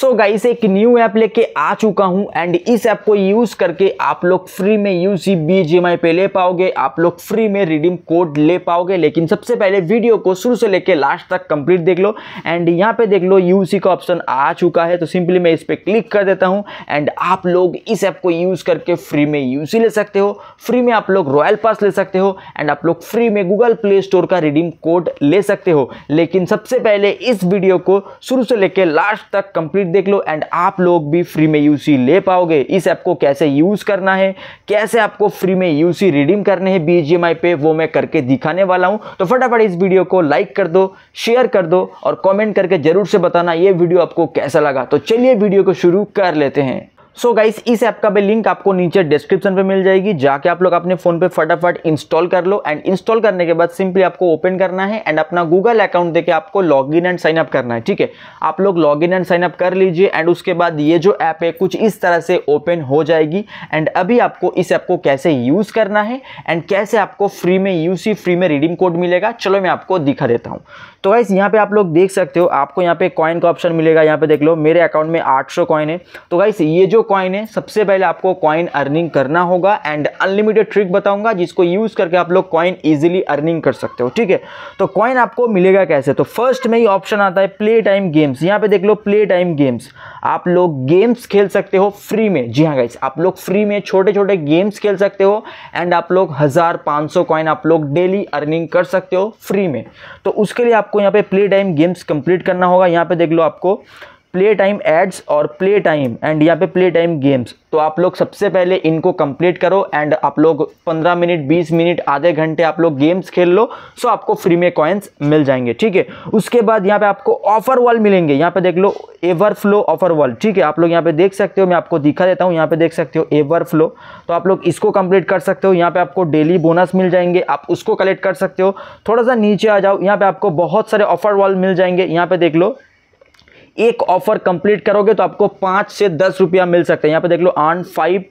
सो so guys एक new app लेके आ चुका हूं एंड इस ऐप को यूज करके आप लोग फ्री में U C B G M I पे ले पाओगे आप लोग फ्री में रिडीम कोड ले पाओगे लेकिन सबसे पहले वीडियो को शुरू से लेके लास्ट तक कंप्लीट देख लो एंड यहाँ पे देख लो यू सी का ऑप्शन आ चुका है तो सिंपली मैं इस पर क्लिक कर देता हूँ एंड आप लोग इस ऐप को यूज करके फ्री में यू सी ले सकते हो फ्री में आप लोग रॉयल पास ले सकते हो एंड आप लोग फ्री में गूगल प्ले स्टोर का रिडीम कोड ले सकते हो लेकिन सबसे पहले इस वीडियो को शुरू से लेकर लास्ट तक कंप्लीट वीडियो देख लो एंड आप लोग भी फ्री में यूसी ले पाओगे इस ऐप को कैसे यूज़ करना है कैसे आपको फ्री में यूसी रिडीम करने हैं बीजीएमआई पे वो मैं करके दिखाने वाला हूँ तो फटाफट इस वीडियो को लाइक कर दो शेयर कर दो और कॉमेंट करके ज़रूर से बताना ये वीडियो आपको कैसा लगा तो चलिए वीडियो को शुरू कर लेते हैं सो so गाइस इस ऐप का भी लिंक आपको नीचे डिस्क्रिप्शन पे मिल जाएगी जाके आप लोग अपने फ़ोन पे फटाफट इंस्टॉल कर लो एंड इंस्टॉल करने के बाद सिंपली आपको ओपन करना है एंड अपना गूगल अकाउंट देके आपको लॉगिन एंड साइन अप करना है ठीक है आप लोग लॉगिन एंड साइन अप कर लीजिए एंड उसके बाद ये जो ऐप है कुछ इस तरह से ओपन हो जाएगी एंड अभी आपको इस ऐप को कैसे यूज़ करना है एंड कैसे आपको फ्री में यूसी फ्री में रिडीम कोड मिलेगा चलो मैं आपको दिखा देता हूँ तो गाइस यहाँ पे आप लोग देख सकते हो आपको यहाँ पे कॉइन का ऑप्शन मिलेगा यहाँ पे देख लो मेरे अकाउंट में 800 कॉइन है तो गाइस ये जो कॉइन है सबसे पहले आपको कॉइन अर्निंग करना होगा एंड अनलिमिटेड ट्रिक बताऊंगा जिसको यूज़ करके आप लोग कॉइन ईजिली अर्निंग कर सकते हो ठीक है तो कॉइन आपको मिलेगा कैसे तो फर्स्ट में ही ऑप्शन आता है प्ले टाइम गेम्स यहाँ पे देख लो प्ले टाइम गेम्स आप लोग गेम्स खेल सकते हो फ्री में जी हाँ गाइस आप लोग फ्री में छोटे छोटे गेम्स खेल सकते हो एंड आप लोग हज़ार पाँच सौ कॉइन आप लोग डेली अर्निंग कर सकते हो फ्री में तो उसके लिए आप आपको यहाँ पे प्ले टाइम गेम्स कंप्लीट करना होगा यहाँ पे देख लो आपको प्ले टाइम एड्स और प्ले टाइम एंड यहाँ पे प्ले टाइम गेम्स तो आप लोग सबसे पहले इनको कंप्लीट करो एंड आप लोग 15 मिनट 20 मिनट आधे घंटे आप लोग गेम्स खेल लो सो आपको फ्री में कॉइन्स मिल जाएंगे ठीक है उसके बाद यहाँ पे आपको ऑफर वॉल मिलेंगे यहाँ पे देख लो एवर फ्लो ऑफर वॉल ठीक है आप लोग यहाँ पे देख सकते हो मैं आपको दिखा देता हूँ यहाँ पे देख सकते हो एवर फ्लो तो आप लोग इसको कंप्लीट कर सकते हो यहाँ पे आपको डेली बोनस मिल जाएंगे आप उसको कलेक्ट कर सकते हो थोड़ा सा नीचे आ जाओ यहाँ पे आपको बहुत सारे ऑफर वॉल मिल जाएंगे यहाँ पे देख लो एक ऑफर कंप्लीट करोगे तो आपको पांच से दस रुपया मिल सकते हैं यहां पे देख लो on five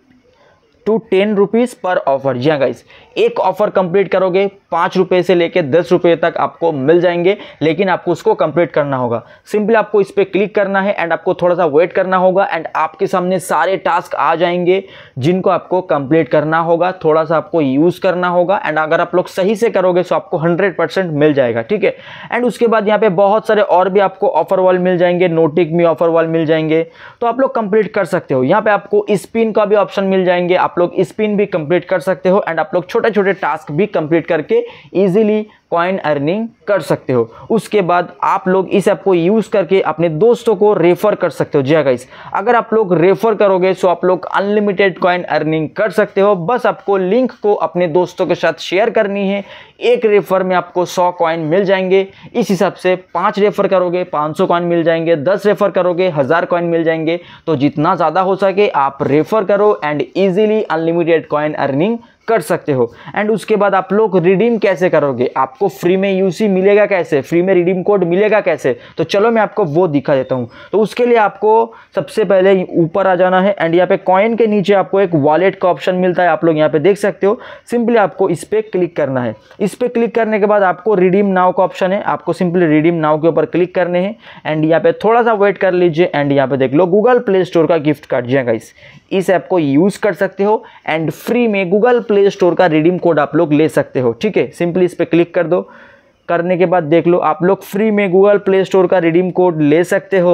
to ten rupees पर ऑफर जी हाँ गाइस एक ऑफर कंप्लीट करोगे पाँच रुपये से लेकर दस रुपये तक आपको मिल जाएंगे लेकिन आपको उसको कंप्लीट करना होगा सिंपली आपको इस पर क्लिक करना है एंड आपको थोड़ा सा वेट करना होगा एंड आपके सामने सारे टास्क आ जाएंगे जिनको आपको कंप्लीट करना होगा थोड़ा सा आपको यूज़ करना होगा एंड अगर आप लोग सही से करोगे तो आपको हंड्रेड मिल जाएगा ठीक है एंड उसके बाद यहाँ पर बहुत सारे और भी आपको ऑफर वॉल मिल जाएंगे नोटिक में ऑफर वॉल मिल जाएंगे तो आप लोग कंप्लीट कर सकते हो यहाँ पर आपको स्पिन का भी ऑप्शन मिल जाएंगे आप लोग स्पिन भी कंप्लीट कर सकते हो एंड आप लोग छोटे छोटे टास्क भी कंप्लीट करके इजीली कॉइन अर्निंग कर सकते हो उसके बाद आप लोग इस ऐप को यूज़ करके अपने दोस्तों को रेफ़र कर सकते हो जी गाइस हाँ, अगर आप लोग रेफ़र करोगे तो आप लोग अनलिमिटेड कॉइन अर्निंग कर सकते हो बस आपको लिंक को अपने दोस्तों के साथ शेयर करनी है एक रेफ़र में आपको सौ कॉइन मिल जाएंगे इस हिसाब से पाँच रेफ़र करोगे पाँच सौ कॉइन मिल जाएंगे दस रेफ़र करोगे हज़ार कॉइन मिल जाएंगे तो जितना ज़्यादा हो सके आप रेफ़र करो and easily unlimited coin earning कर सकते हो एंड उसके बाद आप लोग रिडीम कैसे करोगे आपको फ्री में यूसी मिलेगा कैसे फ्री में रिडीम कोड मिलेगा कैसे तो चलो मैं आपको वो दिखा देता हूँ तो उसके लिए आपको सबसे पहले ऊपर आ जाना है एंड यहाँ पे कॉइन के नीचे आपको एक वॉलेट का ऑप्शन मिलता है आप लोग यहाँ पे देख सकते हो सिंपली आपको इस पर क्लिक करना है इस पर क्लिक करने के बाद आपको रिडीम नाव का ऑप्शन है आपको सिंपली रिडीम नाव के ऊपर क्लिक करने हैं एंड यहाँ पे थोड़ा सा वेट कर लीजिए एंड यहाँ पे देख लो गूगल प्ले स्टोर का गिफ्ट कार्ड जी हाँ, इस ऐप को यूज़ कर सकते हो एंड फ्री में गूगल प्ले प्ले स्टोर का रिडीम कोड आप लोग ले सकते हो ठीक है सिंपली इस पर क्लिक कर दो करने के बाद देख लो आप लोग फ्री में गूगल प्ले स्टोर का रिडीम कोड ले सकते हो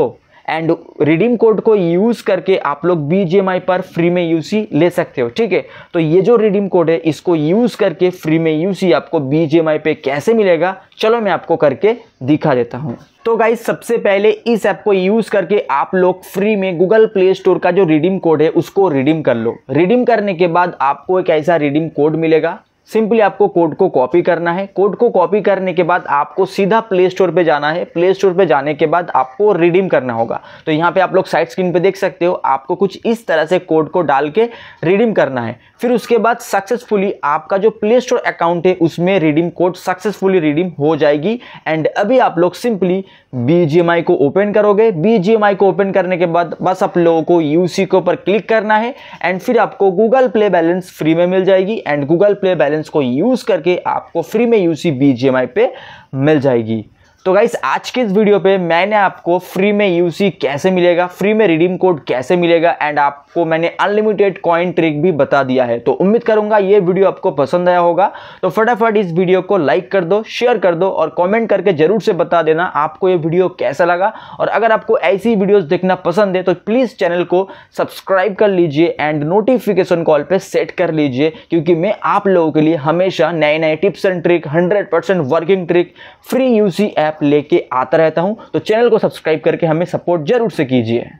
एंड रिडीम कोड को यूज़ करके आप लोग बी पर फ्री में यू ले सकते हो ठीक है तो ये जो रिडीम कोड है इसको यूज़ करके फ्री में यू आपको बी पे कैसे मिलेगा चलो मैं आपको करके दिखा देता हूँ तो गाइज सबसे पहले इस ऐप को यूज़ करके आप लोग फ्री में गूगल प्ले स्टोर का जो रिडीम कोड है उसको रिडीम कर लो रिडीम करने के बाद आपको एक ऐसा रिडीम कोड मिलेगा सिंपली आपको कोड को कॉपी करना है कोड को कॉपी करने के बाद आपको सीधा प्ले स्टोर पे जाना है प्ले स्टोर पे जाने के बाद आपको रिडीम करना होगा तो यहाँ पे आप लोग साइड स्क्रीन पे देख सकते हो आपको कुछ इस तरह से कोड को डाल के रिडीम करना है फिर उसके बाद सक्सेसफुली आपका जो प्ले स्टोर अकाउंट है उसमें रिडीम कोड सक्सेसफुली रिडीम हो जाएगी एंड अभी आप लोग सिंपली बी को ओपन करोगे बी को ओपन करने के बाद बस आप लोगों को यू को पर क्लिक करना है एंड फिर आपको गूगल प्ले बैलेंस फ्री में मिल जाएगी and Google Play balance balance को यूज़ करके आपको फ्री में यूसी सी पे मिल जाएगी तो गाइस आज के इस वीडियो पे मैंने आपको फ्री में यूसी कैसे मिलेगा फ्री में रिडीम कोड कैसे मिलेगा एंड आपको मैंने अनलिमिटेड कॉइन ट्रिक भी बता दिया है तो उम्मीद करूंगा ये वीडियो आपको पसंद आया होगा तो फटाफट इस वीडियो को लाइक कर दो शेयर कर दो और कॉमेंट करके ज़रूर से बता देना आपको ये वीडियो कैसा लगा और अगर आपको ऐसी वीडियोज़ देखना पसंद है तो प्लीज़ चैनल को सब्सक्राइब कर लीजिए एंड नोटिफिकेशन कॉल पर सेट कर लीजिए क्योंकि मैं आप लोगों के लिए हमेशा नए नए tips and trick hundred working trick free UC app app लेके आता रहता हूँ तो चैनल को सब्सक्राइब करके हमें सपोर्ट जरूर से कीजिए